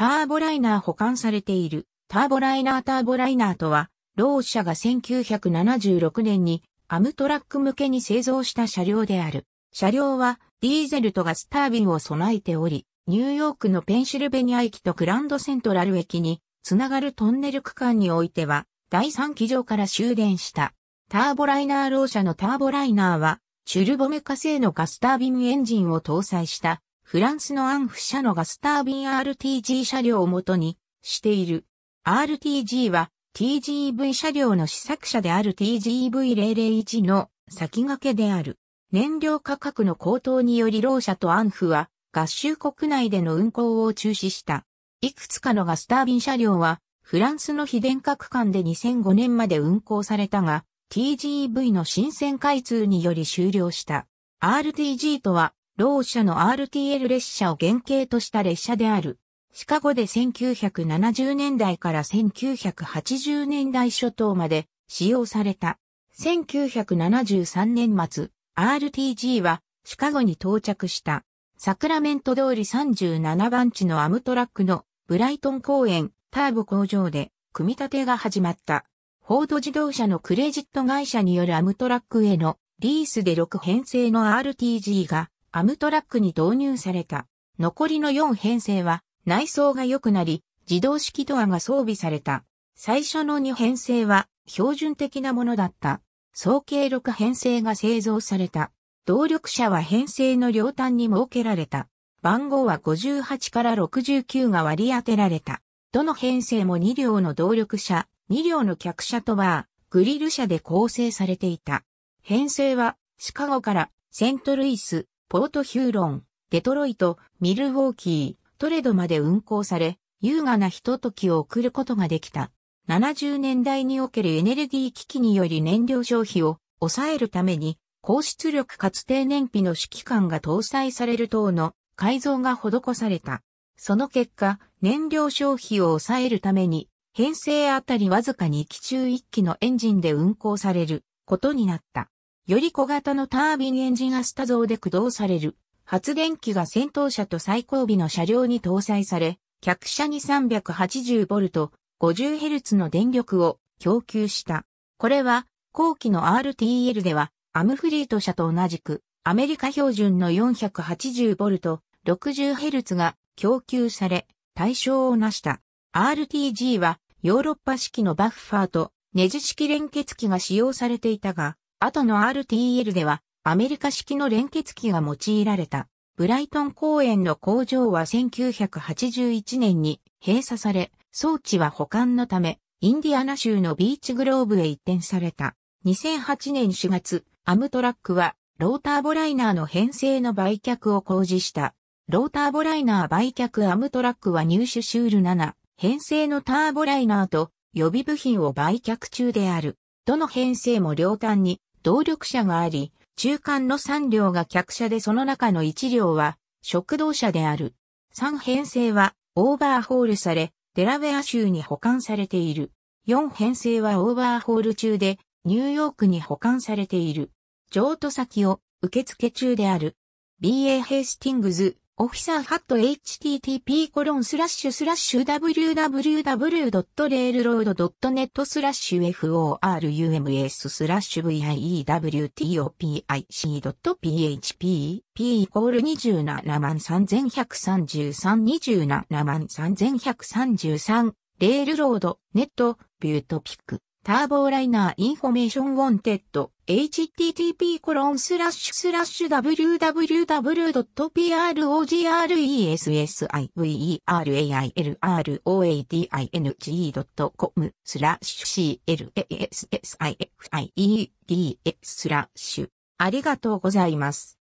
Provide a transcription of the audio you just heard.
ターボライナー保管されている。ターボライナーターボライナーとは、ロー社が1976年にアムトラック向けに製造した車両である。車両はディーゼルとガスタービンを備えており、ニューヨークのペンシルベニア駅とグランドセントラル駅につながるトンネル区間においては、第3機場から終電した。ターボライナーロー社のターボライナーは、チュルボメ化製のガスタービンエンジンを搭載したフランスのアンフ社のガスタービン RTG 車両をもとにしている。RTG は TGV 車両の試作車である TGV001 の先駆けである。燃料価格の高騰によりロー社とアンフは合衆国内での運行を中止した。いくつかのガスタービン車両はフランスの非電化区間で2005年まで運行されたが TGV の新線開通により終了した。RTG とはロー社の RTL 列車を原型とした列車である。シカゴで1970年代から1980年代初頭まで使用された。1973年末、RTG はシカゴに到着した。サクラメント通り37番地のアムトラックのブライトン公園ターボ工場で組み立てが始まった。フォード自動車のクレジット会社によるアムトラックへのリースで6編成の RTG がアムトラックに導入された。残りの4編成は内装が良くなり、自動式ドアが装備された。最初の2編成は標準的なものだった。総計6編成が製造された。動力車は編成の両端に設けられた。番号は58から69が割り当てられた。どの編成も2両の動力車、2両の客車とバー、グリル車で構成されていた。編成はシカゴからセントルイス、ポートヒューロン、デトロイト、ミルウォーキー、トレドまで運行され、優雅なひとときを送ることができた。70年代におけるエネルギー危機により燃料消費を抑えるために、高出力かつ低燃費の指揮官が搭載される等の改造が施された。その結果、燃料消費を抑えるために、編成あたりわずかに機中1機のエンジンで運行されることになった。より小型のタービンエンジンアスタ像で駆動される。発電機が先頭車と最後尾の車両に搭載され、客車に 380V、50Hz の電力を供給した。これは、後期の RTL では、アムフリート車と同じく、アメリカ標準の 480V、60Hz が供給され、対象を成した。RTG は、ヨーロッパ式のバッファーと、ネジ式連結機が使用されていたが、後の RTL では、アメリカ式の連結機が用いられた。ブライトン公園の工場は1981年に閉鎖され、装置は保管のため、インディアナ州のビーチグローブへ移転された。2008年4月、アムトラックは、ローターボライナーの編成の売却を公示した。ローターボライナー売却アムトラックは入手シュール7、編成のターボライナーと予備部品を売却中である。どの編成も両端に動力車があり、中間の3両が客車でその中の1両は食堂車である。3編成はオーバーホールされ、デラウェア州に保管されている。4編成はオーバーホール中で、ニューヨークに保管されている。譲渡先を受付中である。BA ヘイスティングズオフィサーハット http コロンスラッシュスラッシュ www.railroad.net スラッシュ forums スラッシュ viewtopic.php p イコール27万3133 27万3133レールロードネットビュートピックターボーライナーインフォメーションウォンテッド http コロンスラッシュスラッシュ www.progressiverailroadinge.com スラッシュ classified スラッシュありがとうございます。